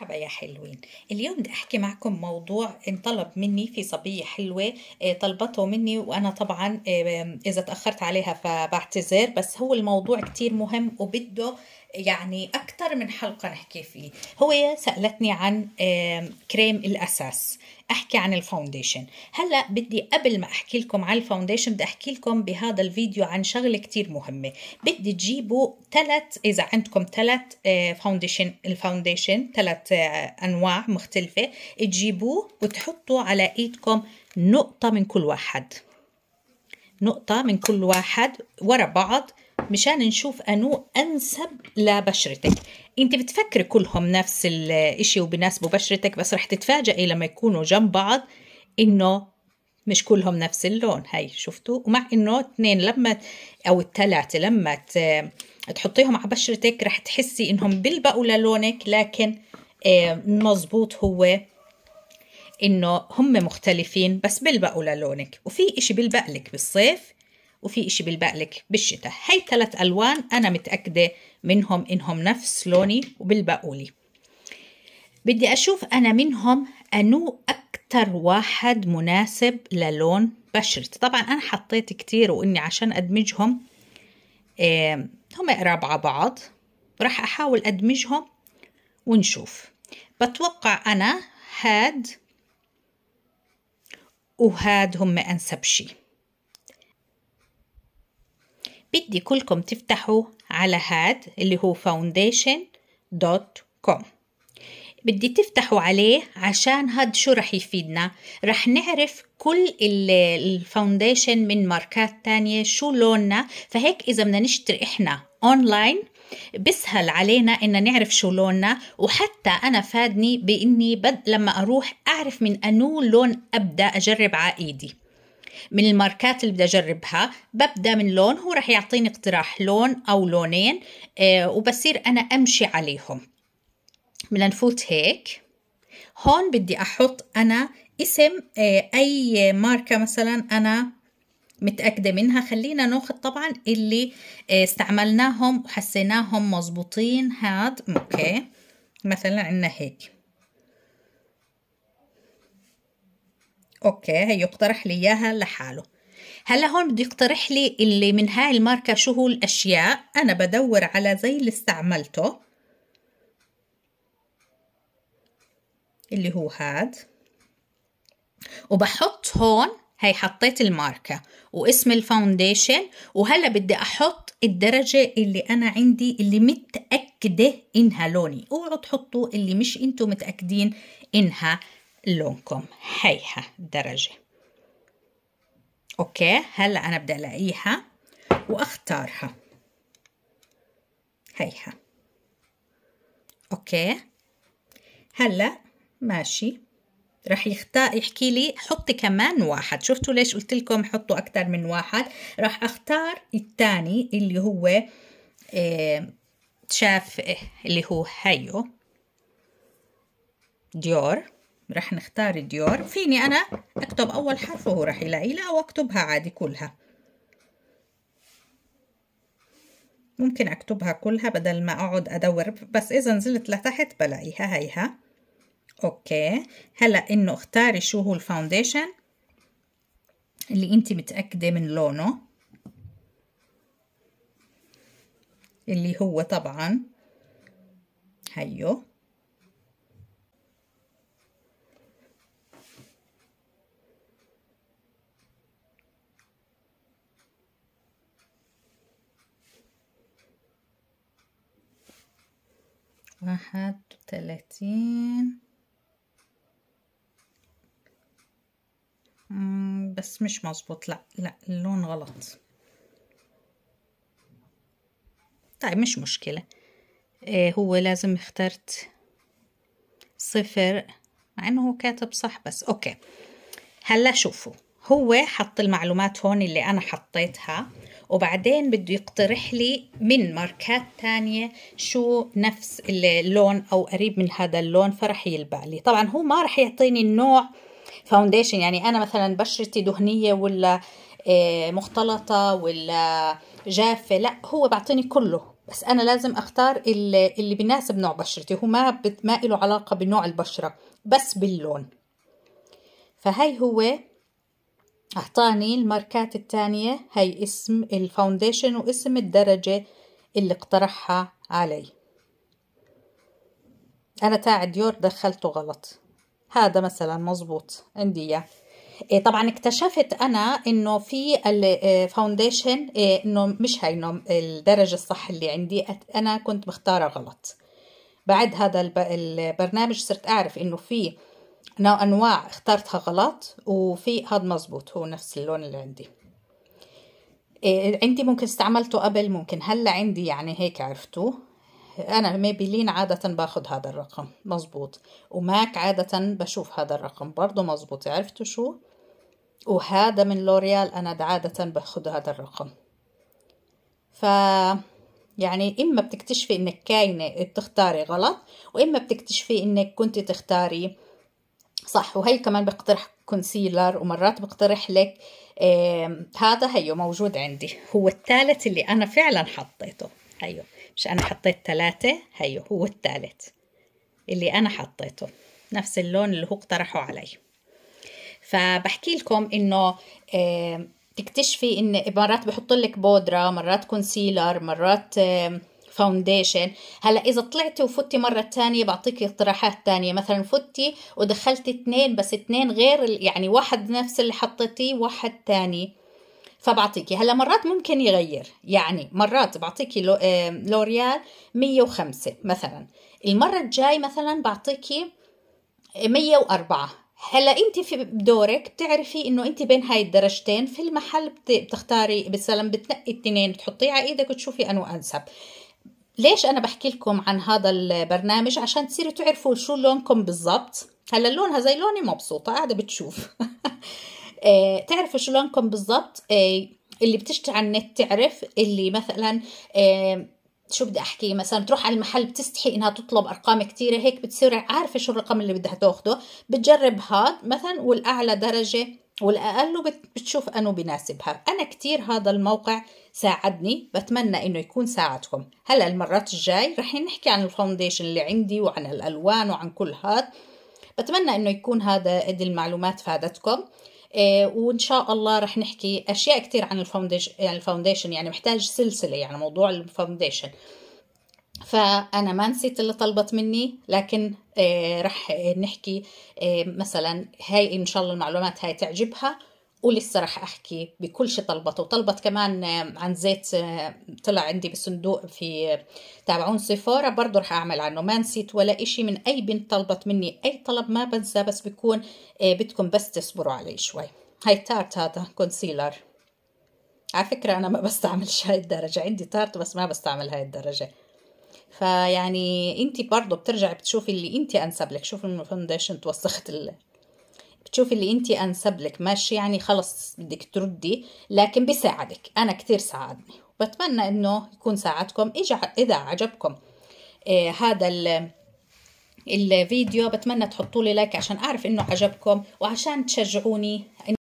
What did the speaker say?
مرحبا يا حلوين اليوم بدي احكي معكم موضوع انطلب مني في صبيه حلوه آه، طلبته مني وانا طبعا آه، اذا تاخرت عليها فبعتذر بس هو الموضوع كتير مهم وبده يعني أكثر من حلقة نحكي فيه هو سألتني عن كريم الأساس أحكي عن الفاونديشن هلأ بدي قبل ما أحكي لكم عن الفاونديشن بدي أحكي لكم بهذا الفيديو عن شغلة كتير مهمة بدي تجيبوا ثلاث إذا عندكم ثلاث آه، فاونديشن الفاونديشن ثلاث آه، أنواع مختلفة تجيبوه وتحطوا على إيدكم نقطة من كل واحد نقطة من كل واحد ورا بعض مشان نشوف انو انسب لبشرتك انت بتفكري كلهم نفس الاشي وبناسبوا بشرتك بس رح تتفاجئي لما يكونوا جنب بعض انه مش كلهم نفس اللون هاي شفتوا ومع انه اثنين لما او الثلاثه لما تحطيهم على بشرتك رح تحسي انهم بيلبقوا للونك لكن آه، مظبوط هو انه هم مختلفين بس بيلبقوا للونك وفي اشي بيلبق لك بالصيف وفي إشي بالبقلك بالشتاء هاي ثلاث ألوان أنا متأكدة منهم إنهم نفس لوني وبالبقولي بدي أشوف أنا منهم أنو أكتر واحد مناسب للون بشرتي طبعا أنا حطيت كتير وإني عشان أدمجهم هم قراب على بعض راح أحاول أدمجهم ونشوف بتوقع أنا هاد وهاد هم أنسب شيء بدي كلكم تفتحوا على هاد اللي هو foundation.com بدي تفتحوا عليه عشان هاد شو رح يفيدنا رح نعرف كل الفاونديشن من ماركات تانية شو لوننا فهيك إذا بدنا نشتري إحنا أونلاين بسهل علينا ان نعرف شو لوننا وحتى انا فادني باني بد لما اروح اعرف من انو لون ابدا اجرب عائدي ايدي من الماركات اللي بدي أجربها ببدأ من لون هو رح يعطيني اقتراح لون أو لونين آه، وبصير أنا أمشي عليهم بدنا نفوت هيك هون بدي أحط أنا اسم آه، أي ماركة مثلا أنا متأكدة منها خلينا ناخذ طبعا اللي آه، استعملناهم وحسيناهم مظبوطين هاد اوكي مثلا عندنا هيك اوكي هي يقترح لي اياها لحاله هلا هون بده يقترح لي اللي من هاي الماركه شو هو الاشياء انا بدور على زي اللي استعملته اللي هو هاد وبحط هون هي حطيت الماركة واسم الفاونديشن وهلا بدي أحط الدرجة اللي أنا عندي اللي متأكدة إنها لوني اوعوا تحطوا اللي مش انتم متأكدين إنها لونكم هيها درجة أوكي هلأ أنا بدي ألاقيها وأختارها هيها أوكي هلأ ماشي رح يختار يحكي لي حطي كمان واحد شفتوا ليش قلت لكم حطوا أكثر من واحد راح أختار الثاني اللي هو آه، شاف اللي هو هيو ديور رح نختار ديور فيني أنا أكتب أول حرف وهو رح يلاقي لا أو أكتبها عادي كلها ممكن أكتبها كلها بدل ما أقعد أدور بس إذا نزلت لتحت بلاقيها هيها أوكي هلأ إنه اختاري شو هو الفاونديشن اللي أنت متأكدة من لونه اللي هو طبعا هيو واحد وثلاثين بس مش مظبوط لا لا اللون غلط طيب مش مشكلة آه هو لازم اخترت صفر مع انه هو كاتب صح بس اوكي هلا شوفوا هو حط المعلومات هون اللي أنا حطيتها وبعدين بده يقترح لي من ماركات تانية شو نفس اللون أو قريب من هذا اللون فرح يلبق لي طبعا هو ما رح يعطيني النوع فاونديشن يعني أنا مثلا بشرتي دهنية ولا آه، مختلطة ولا جافة لا هو بعطيني كله بس انا لازم اختار اللي, بناسب نوع بشرتي هو ما ما له علاقه بنوع البشره بس باللون فهي هو أعطاني الماركات التانية هي اسم الفاونديشن واسم الدرجة اللي اقترحها علي أنا تاع ديور دخلته غلط هذا مثلا مظبوط عندي إياه إيه، طبعا اكتشفت انا انه في الفاونديشن آه، إيه، انه مش هاي الدرجه الصح اللي عندي انا كنت مختاره غلط بعد هذا البرنامج صرت اعرف انه في أنا أنواع اخترتها غلط وفي هاد مزبوط هو نفس اللون اللي عندي إيه عندي ممكن استعملته قبل ممكن هلا عندي يعني هيك عرفتوه أنا ميبلين عادة باخد هذا الرقم مزبوط وماك عادة بشوف هذا الرقم برضو مزبوط عرفتوا شو وهذا من لوريال أنا عادة باخد هذا الرقم ف يعني إما بتكتشفي إنك كاينة بتختاري غلط وإما بتكتشفي إنك كنت تختاري صح وهي كمان بقترح كونسيلر ومرات بقترح لك آه هذا هيو موجود عندي هو الثالث اللي أنا فعلا حطيته هيو مش أنا حطيت ثلاثة هيو هو الثالث اللي أنا حطيته نفس اللون اللي هو اقترحه علي فبحكي لكم إنه آه تكتشفي إن مرات بحط لك بودرة مرات كونسيلر مرات آه فاونديشن هلا اذا طلعتي وفتي مره تانية بعطيكي اقتراحات تانية مثلا فتي ودخلتي اثنين بس اثنين غير يعني واحد نفس اللي حطيتيه واحد تاني فبعطيكي هلا مرات ممكن يغير يعني مرات بعطيكي آه، لوريال 105 مثلا المره الجاي مثلا بعطيكي 104 هلا انت في دورك بتعرفي انه انت بين هاي الدرجتين في المحل بتختاري مثلا بتنقي التنين بتحطيه على ايدك وتشوفي انو انسب ليش انا بحكي لكم عن هذا البرنامج عشان تصيروا تعرفوا شو لونكم بالضبط هلا لونها زي لوني مبسوطه قاعده بتشوف إيه، تعرفوا شو لونكم بالضبط إيه، اللي بتشتغل على النت تعرف اللي مثلا إيه، شو بدي احكي مثلا تروح على المحل بتستحي انها تطلب ارقام كثيره هيك بتصير عارفه شو الرقم اللي بدها تاخده بتجرب هاد مثلا والاعلى درجه والأقل بتشوف أنه بناسبها أنا كتير هذا الموقع ساعدني بتمنى أنه يكون ساعدكم هلا المرات الجاي رح نحكي عن الفاونديشن اللي عندي وعن الألوان وعن كل هذا بتمنى أنه يكون هذا دي المعلومات فادتكم إيه وان شاء الله رح نحكي اشياء كتير عن الفاونديشن يعني الفاونديشن يعني محتاج سلسله يعني موضوع الفاونديشن فانا ما نسيت اللي طلبت مني لكن آه، رح آه، نحكي آه، مثلا هاي ان شاء الله المعلومات هاي تعجبها ولسه رح احكي بكل شيء طلبته وطلبت كمان عن زيت طلع عندي بصندوق في تابعون سيفورا برضه رح اعمل عنه ما نسيت ولا إشي من اي بنت طلبت مني اي طلب ما بنسى بس بيكون بدكم بس تصبروا علي شوي هاي تارت هذا كونسيلر على فكره انا ما بستعملش هاي الدرجه عندي تارت بس ما بستعمل هاي الدرجه فيعني انت برضه بترجعي بتشوفي اللي انت انسب لك شوفي الفونديشن توسخت ال... بتشوفي اللي انت انسب لك ماشي يعني خلص بدك تردي لكن بساعدك انا كثير ساعدني وبتمنى انه يكون ساعدكم اذا عجبكم آه هذا ال... الفيديو بتمنى تحطوا لي لايك عشان اعرف انه عجبكم وعشان تشجعوني